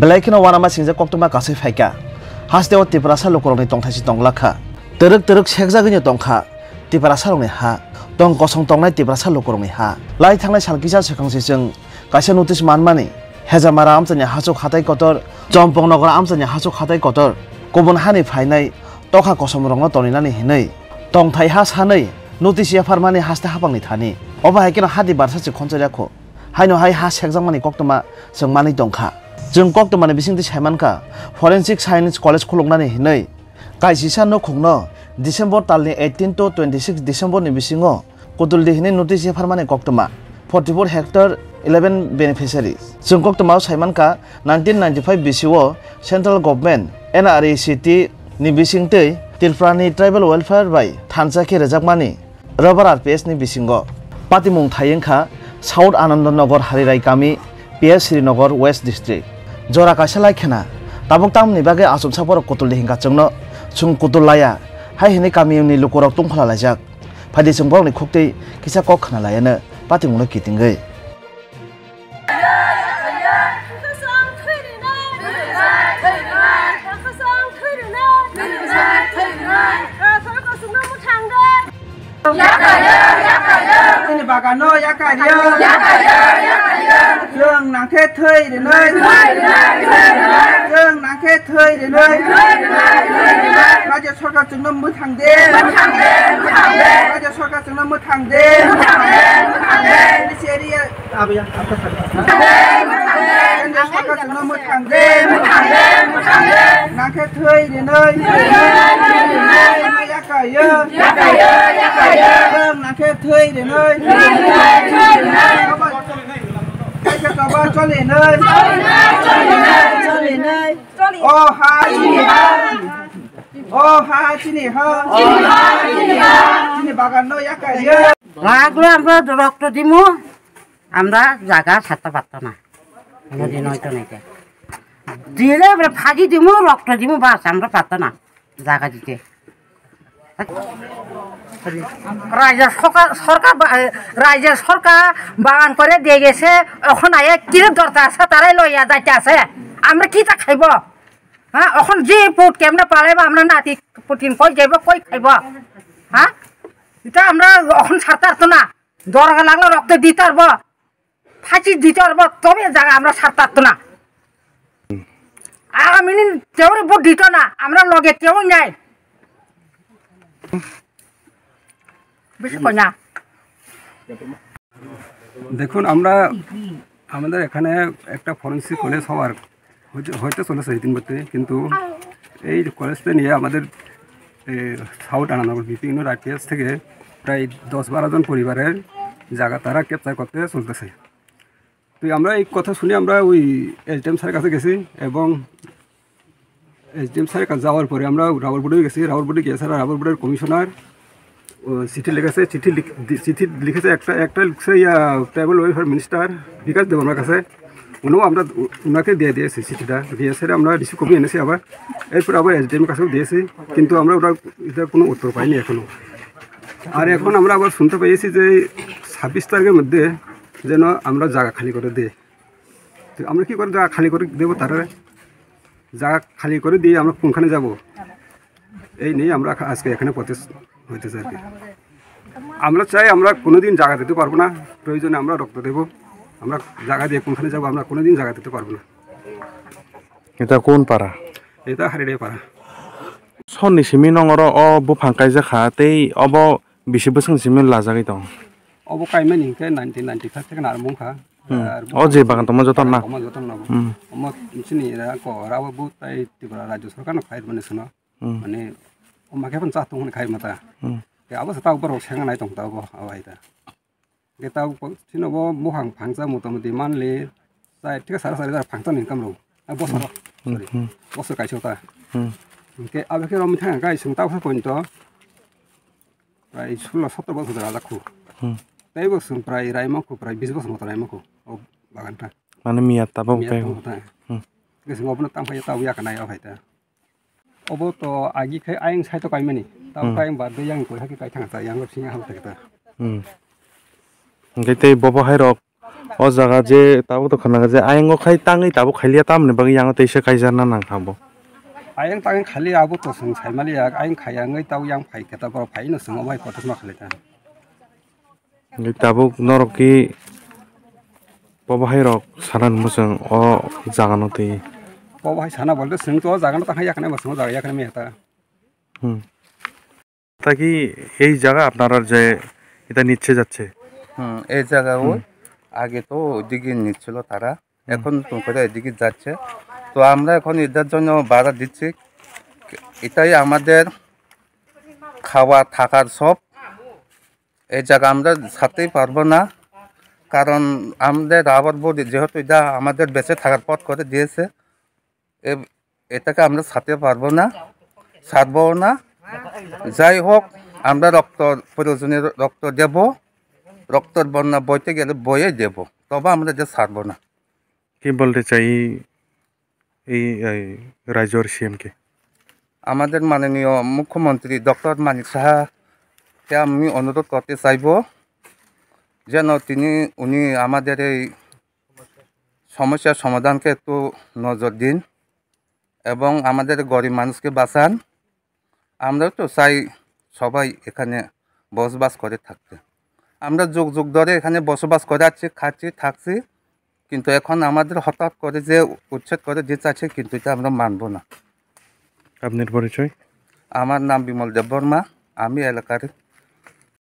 বেলাইখিনো ওয়ানামা সিংজা কক্টমা কাছে ফাইকা হাসদেও টিপারাসা লোকরংনি টংথাইসি টংলাখা তরক তরক সেকজাগিনি টংখা টিপারাসা রংনি হা টং গসং টংনাই টিপারাসা লোকরংনি হা লাই থাংনাই সালকিসা সেখাংসি কাছে কাইসা নোটিস মানমানি হেজামারা আমচানি হাচক হাতাই কটর জম্পং নগর আমচানি হাচক হাতাই কটর কবন হানি ফাইনাই টখা কসম রঙ টনিনানি হিনই টংথাই হা সানই নোটিস ইয়াফারমানি হাসতে হাপাংনি থানি অবাহাই হাতি হাদি বারসাচি খঞ্চাই রাখো হাইনো হাই হা সেকজাংমানি কক্টমা জং মানি টংখা जों कक्टमानि बिसिंदि सायमानखा फरेनसिक साइन्स कलेज खुलुंनानै नै गायसिसा न खुंन डिसेम्बर तालनि 18 टु 26 डिसेम्बरनि बिसिङो कुदुलदि हिनै नोटिस एफारमानि कक्टमा 44 हेक्टर 11 बेनिफिसियारि जों कक्टमाव सायमानखा 1995 बिसिओ सेन्ट्रल गभमेन्ट एनआरएसिटि नि बिसिंतै तिलफ्रानि ट्राइबेल वेलफेयर बाय थानसाखे रेजाकमानि रबर आरपीएस नि बिसिङो पाटिमुं थायेंखा साउथ आनन्द नगर हारिराय गामि y a এ শ্রীনগর ওয়েস্ট ডিস্ট্রিক্ট জরা কাইসালাই a ে a া a া ব ু ক তামনি বাকে আসুমসা বরক কতুলনি হিংকা চং চুং কুতুলায়া হাই হিনি কামিউনি লুকুরক তুমফলা লাইজাক ফাইদি চুংবরকনি খুকতেই কিসা কক খানা লায়ানো পাতিমুনো কিতিঙ্গৈ 야가야 야가야 야가야 야가야 야가야 Dương nắng khê thơi đến nơi Dương nắng khê thơi đến nơi Raja cho chứng nâm mới thẳng đê Raja Sarkar chứng nâm mới thẳng đê This area À bây giờ Raja Sarkar chứng nâm mới thẳng đê nắng khê thơi đến nơi Yak cả dương Yak cả dương Yak cả dương Dương nàng khê thơi đến nơi dạ dạ dạ Thơi thơi thơi thơi লাগলো আমরা রক্ত দিব আমরা জায়গা ছাড়তে পারতো না নদী হয়তো নাকি দিলে আমরা ফাঁকি দিব রক্ত দিমু বাস আমরা পারতো না জায়গা দিতে রাজ্য সরকার সরকার সরকার বাগান করে দিয়ে গেছে এখন আয়ে কি দরকার আছে তারাই লইয়া যাইতে আছে আমরা কি তা খাইব হ্যাঁ এখন যে পোট কেমনে পালাইব আমরা নাতি পুটিন কই যাইব কই খাইব হ্যাঁ এটা আমরা এখন তো না দরকার লাগলো রক্ত দিতে পারবো ফাঁসি দিতে পারব তবে জায়গা আমরা সারতারতো না আর দিন কেউ ভোট দিত না আমরা লগে কেউ নাই দেখুন আমরা আমাদের এখানে একটা ফরেন্সিক কলেজ হওয়ার হইতে চলেছে মধ্যে কিন্তু এই কলেজটা নিয়ে আমাদের সাউথ আনানগর বিভিন্ন রাকেশ থেকে প্রায় দশ বারো জন পরিবারের জায়গা তারা ক্যাপচার করতে চলতেছে তো আমরা এই কথা শুনে আমরা ওই এস ডি এম স্যারের কাছে গেছি এবং এস ডি এম স্যারের কাছে যাওয়ার পরে আমরা রাওয়ারবুড়ি গেছি রাওয়ারবুড়ি গিয়ে স্যার বোর্ডের কমিশনার চিঠি লিখেছে চিঠি চিঠি লিখেছে একটা একটা লিখছে ইয়া ট্রাইবেল ওয়েলফেয়ার মিনিস্টার বিকাশ দেবনার কাছে উনিও আমরা ওনাকে দিয়ে দিয়েছি চিঠিটা দিয়েছে আমরা রিসিভ কপি এনেছি আবার এরপর আবার এস এসডিএমের কাছেও দিয়েছি কিন্তু আমরা ওটা এটা কোনো উত্তর পাইনি এখনও আর এখন আমরা আবার শুনতে পেয়েছি যে ছাব্বিশ তারিখের মধ্যে যেন আমরা জায়গা খালি করে দে তো আমরা কী করে জায়গা খালি করে দেবো তার জায়গা খালি করে দিয়ে আমরা কোনখানে যাব এই নিয়ে আমরা আজকে এখানে প্রতিষ্ঠা হইতেছে আর কি আমরা চাই আমরা কোনোদিন জায়গা দিতে পারবো না প্রয়োজনে আমরা রক্ত দেব আমরা জায়গা দিয়ে কোনখানে যাবো আমরা কোনোদিন জায়গা দিতে পারবো না এটা কোন পাড়া এটা হারিডে পাড়া সন্নিসিমি নঙর অ বো ফাঙ্কাই জাখা তেই অব বিশে বসংসিমি লাজাগি দং অব কাইমে নিকে নাইনটি নাইনটি ফাইভ থেকে আর মুখা অ যে বাগান তোমার যতন না তোমার যতন না আমার চিনি এরা করাবো তাই ত্রিপুরা রাজ্য সরকার না ফাইল মানে শোনা মানে mà cái phần sát tung này khai mà ta cái áo sát tao bơ học sáng này tổng tao có ở vậy ta cái tao có chỉ nó có mua hàng phẳng ra một tầm thì man lấy tại cái sát sát là phẳng tao nên cầm luôn à bớt rồi bớt rồi cái chỗ ta cái áo cái nó mình thằng cái chúng tao phải còn đó প্রায় ষোলো সতেরো বছর ধরে লাখু তাই বছর প্রায় রায়মাখু প্রায় বিশ বছর মতো রায়মাখু ও বাগানটা মানে মিয়া তাবা মিয়া তাবা গেছে আপনার তাম ফাইয়া তাও ইয়াকা নাই ফাইতা obo to agi khai aing sai to kai mani ta kai ba de yang ko haki kai thang ta yang sing ha ta ta hm ge te bobo hai rok o jaga je ta bo to khana ga je aing go khai tang ta bo khali ta mne ba yang te se kai jan na na kha bo aing tang khali a bo to sing sai mali ya aing khai yang ta yang phai ka ta bo phai no sing mai potas ma khali ta ge ta bo nor ki বাবাহাই রক সারান মশন অ জাগানোতেই पो भाई छाना बोल रहे सिंह तो जागना तो এখানে याकने बस जागा याकने में आता তাকি এই জায়গা আপনারা যে এটা নিচ্ছে যাচ্ছে হুম এই জায়গা ও আগে তো ওইদিকে নিচ্ছিল তারা এখন করে এদিকে যাচ্ছে তো আমরা এখন এটার জন্য ভাড়া দিচ্ছি এটাই আমাদের খাওয়া থাকার সব এই জায়গা আমরা ছাড়তেই পারবো না কারণ আমাদের আবার বোর্ড যেহেতু এটা আমাদের বেঁচে থাকার পথ করে দিয়েছে এটাকে আমরা ছাড়তে পারবো না ছাড়বো না যাই হোক আমরা রক্ত প্রয়োজনে রক্ত দেব রক্তর বন্যা বইতে গেলে বইয়ে দেব তবে আমরা যে ছাড়বো না কি বলতে চাই এই রাজ্যর সিএমকে আমাদের মাননীয় মুখ্যমন্ত্রী ডক্টর মানিক সাহাকে আমি অনুরোধ করতে চাইব যেন তিনি উনি আমাদের এই সমস্যার সমাধানকে একটু নজর দিন এবং আমাদের গরিব মানুষকে বাঁচান আমরা তো চাই সবাই এখানে বসবাস করে থাকতে আমরা যুগ যুগ ধরে এখানে বসবাস করাচ্ছি খাচ্ছি থাকছি কিন্তু এখন আমাদের হঠাৎ করে যে উচ্ছেদ করে যে আছে কিন্তু এটা আমরা মানব না আপনার পরিচয় আমার নাম বিমল দেব বর্মা আমি এলাকার